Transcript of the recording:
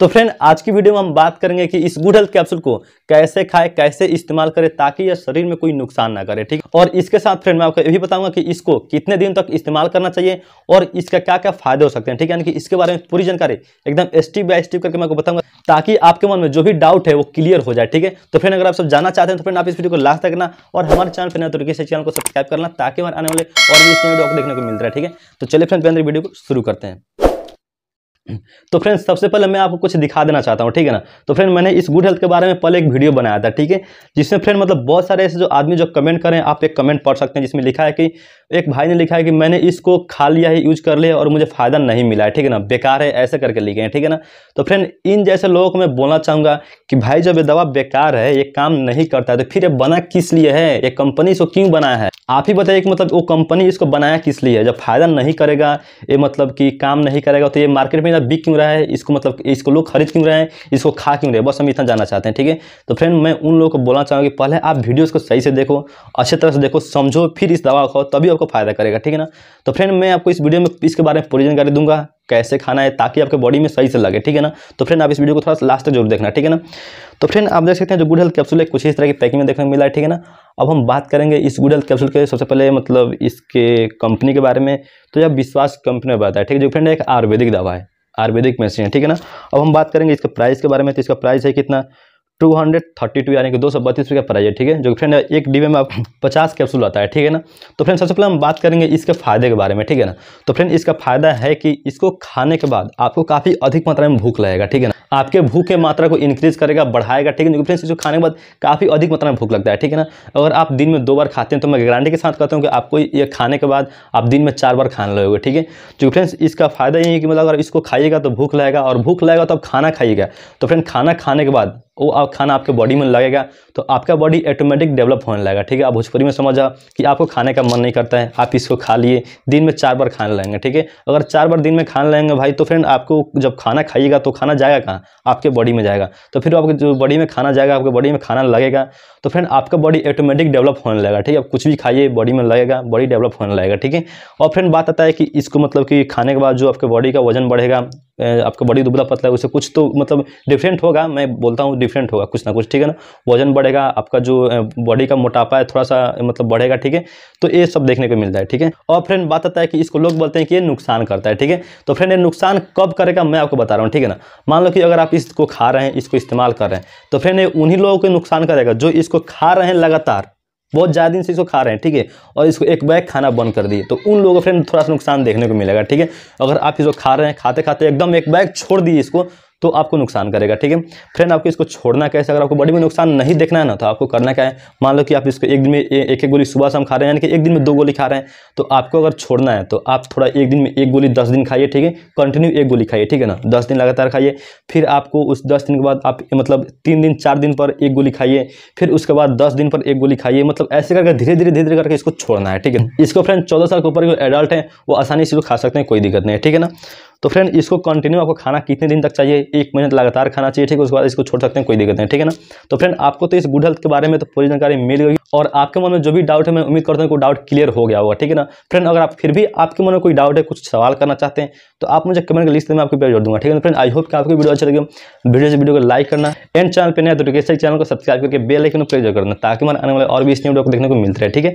तो फ्रेंड आज की वीडियो में हम बात करेंगे कि इस गुड हेल्थ कैप्सूल को कैसे खाए कैसे इस्तेमाल करें ताकि यह शरीर में कोई नुकसान ना करे ठीक और इसके साथ फ्रेंड मैं आपको ये भी बताऊंगा कि इसको कितने दिन तक इस्तेमाल करना चाहिए और इसका क्या क्या फायदे हो सकते हैं ठीक है यानी कि इसके बारे में पूरी जानकारी एकदम स्टीप बाय स्टीप करके मैं आपको बताऊंगा ताकि आपके मन में जो भी डाउट है वो क्लियर हो जाए ठीक है तो फ्रेंड अगर आप सब जाना चाहते हैं तो फ्रेंड आप इस वीडियो को लास्ट तक ना और हमारे चैनल पर तरीके से चैनल को सब्सक्राइब करना ताकि हमारे आने वाले और भी वीडियो को देखने को मिल रहा है ठीक है तो चलिए फ्रेंड वीडियो को शुरू करते हैं तो फ्रेंड्स सबसे पहले मैं आपको कुछ दिखा देना चाहता हूँ ठीक है ना तो फ्रेंड मैंने इस गुड हेल्थ के बारे में पहले एक वीडियो बनाया था ठीक है जिसमें फ्रेंड मतलब बहुत सारे ऐसे जो आदमी जो कमेंट करें आप एक कमेंट पढ़ सकते हैं जिसमें लिखा है कि एक भाई ने लिखा है कि मैंने इसको खा लिया है यूज कर लिया और मुझे फ़ायदा नहीं मिला है ठीक है ना बेकार है ऐसे करके लिखे हैं ठीक है ना तो फ्रेंड इन जैसे लोगों को मैं बोलना चाहूंगा कि भाई जब ये दवा बेकार है ये काम नहीं करता है तो फिर ये बना किस लिए है ये कंपनी इसको क्यों बनाया है आप ही बताइए कि मतलब वो कंपनी इसको बनाया किस लिए है जब फ़ायदा नहीं करेगा ये मतलब कि काम नहीं करेगा तो ये मार्केट में बिक क्यों रहा है इसको मतलब इसको लोग खरीद क्यों रहे हैं इसको खा क्यों रहे हैं बस हम इतना जानना चाहते हैं ठीक है तो फ्रेंड मैं उन लोगों को बोलना चाहूँगा कि पहले आप वीडियोज़ को सही से देखो अच्छे तरह से देखो समझो फिर इस दवा को तभी लोग को फायदा करेगा ठीक है ना तो फ्रेंड मैं आपको इस वीडियो में इसके बारे में पूरी जानकारी दूंगा कैसे खाना है ताकि आपके बॉडी में सही से लगे ठीक है ना तो फ्रेंड आप इस वीडियो को थोड़ा सा लास्ट तक जरूर देखना ठीक है ना तो फ्रेंड आप देख सकते हैं जो गुड हेल्थ कैप्सूल है कुछ इस तरह की पैकिंग में देखने को मिला है ठीक है ना अब हम बात करेंगे इस गुड हेल्थ कैप्सूल के सबसे पहले मतलब इसके कंपनी के बारे में तो यह विश्वास कंपनी में बताया ठीक है जो फ्रेंड एक आयुर्वेदिक दवा है आयुर्वेदिक मेडिसिन है ठीक है ना अब हम बात करेंगे इसके प्राइस के बारे में तो इसका प्राइस है कितना टू हंड्रेड थर्टी टू यानी कि दो सौ बत्तीस रुपये प्राइज है ठीक है जो फ्रेंड एक डिब्बे में आप पचास कैप्सूल आता है ठीक है ना तो फ्रेंड सबसे पहले हम बात करेंगे इसके फायदे के बारे में ठीक है ना तो फ्रेंड इसका फायदा है कि इसको खाने के बाद आपको काफ़ी अधिक मात्रा में भूख लगेगा ठीक है ना आपके भूख के मात्रा को इंक्रीज करेगा बढ़ाएगा ठीक है फ्रेंड इसको खाने के बाद काफ़ी अधिक मात्रा में भूख लगता है ठीक है ना अगर आप दिन में दो बार खाते हैं तो मैं गारंटी के साथ कहता हूँ कि आपको ये खाने के बाद आप दिन में चार बार खाने लगोगे ठीक है जो फ्रेंड्स इसका फायदा ये है कि मतलब अगर इसको खाइएगा तो भूख लगेगा और भूख लगेगा तो आप खाना खाइएगा तो फ्रेंड खाना खाने के बाद वो आप खाना आपके बॉडी में लगेगा तो आपका बॉडी ऑटोमेटिक डेवलप होने लगेगा ठीक है आप भोजपुरी में समझ आओ कि आपको खाने का मन नहीं करता है आप इसको खा लिए दिन में चार बार खाने लगेंगे ठीक है अगर चार बार दिन में खाने लगेंगे भाई तो फ्रेंड आपको जब खाना खाइएगा तो खाना जाएगा कहाँ आपके बॉडी में जाएगा तो फिर आपके जो बॉडी में खाना जाएगा आपके बॉडी में खाना लगेगा तो फ्रेंड आपका बॉडी ऑटोमेटिक डेवलप होने लगेगा ठीक है आप कुछ भी खाइए बॉडी में लगेगा बॉडी डेवलप होने लगेगा ठीक है और फ्रेंड बात आता है कि इसको मतलब कि खाने के बाद जो आपके बॉडी का वजन बढ़ेगा आपका बॉडी दुबला पतला है उससे कुछ तो मतलब डिफरेंट होगा मैं बोलता हूँ डिफरेंट होगा कुछ ना कुछ ठीक है ना वजन बढ़ेगा आपका जो बॉडी का मोटापा है थोड़ा सा मतलब बढ़ेगा ठीक है तो ये सब देखने को मिलता है ठीक है और फ्रेंड बात आता है कि इसको लोग बोलते हैं कि ये नुकसान करता है ठीक है तो फ्रेंड ये नुकसान कब करेगा मैं आपको बता रहा हूँ ठीक है ना मान लो कि अगर आप इसको खा रहे हैं इसको इस्तेमाल कर रहे हैं तो फ्रेंड ये उन्हीं लोगों को नुकसान करेगा जो इसको खा रहे हैं लगातार बहुत ज़्यादा दिन से इसको खा रहे हैं ठीक है और इसको एक बैग खाना बंद कर दिए तो उन लोगों को फ्रेंड थोड़ा सा नुकसान देखने को मिलेगा ठीक है अगर आप इसको खा रहे हैं खाते खाते एकदम एक बैग छोड़ दिए इसको तो आपको नुकसान करेगा ठीक है फ्रेंड आपको इसको छोड़ना कैसे अगर आपको बॉडी में नुकसान नहीं देखना है ना तो आपको करना क्या है मान लो कि आप इसको एक दिन में एक एक गोली सुबह शाम खा रहे हैं यानी कि एक दिन में दो गोली खा रहे हैं तो आपको अगर छोड़ना है तो आप थोड़ा एक दिन में एक गोली दस दिन खाइए ठीक है कंटिन्यू एक गोली खाइए ठीक है ना दस दिन लगातार खाइए फिर आपको उस दस दिन के बाद आप मतलब तीन दिन चार दिन पर एक गोली खाइए फिर उसके बाद दस दिन पर एक गोली खाइए मतलब ऐसे करके धीरे धीरे धीरे धीरे करके इसको छोड़ना है ठीक है इसको फ्रेंड चौदह साल के ऊपर जो एडल्ट है वो आसानी से इसको खा सकते हैं कोई दिक्कत नहीं है ठीक है ना तो फ्रेंड इसको कंटिन्यू आपको खाना कितने दिन तक चाहिए एक महीने लगातार खाना चाहिए ठीक है उसके बाद इसको छोड़ सकते हैं कोई दिक्कत नहीं ठीक है ना तो फ्रेंड आपको तो इस गुड हेल्थ के बारे में तो पूरी जानकारी मिल गई और आपके मन में जो भी डाउट है मैं उम्मीद करता हूँ कोई डाउट क्लियर हो गया होगा ठीक है ना फ्रेंड अगर आप फिर भी आपके मन में कोई डाउट है कुछ सवाल करना चाहते हैं तो आप मुझे कमेंट कर लिस्ट में आपको जोड़ दूंगा ठीक है ना फ्रेंड आई होप कि आपकी वीडियो अच्छी लगे वीडियो से वीडियो को लाइक करना एंड चैनल पर नया तो चैनल को सब्सक्राइब करके बेल आइकन प्रेस करना ताकि मैं आने वाले और भी इस वीडियो को देखने को मिलते रहे ठीक है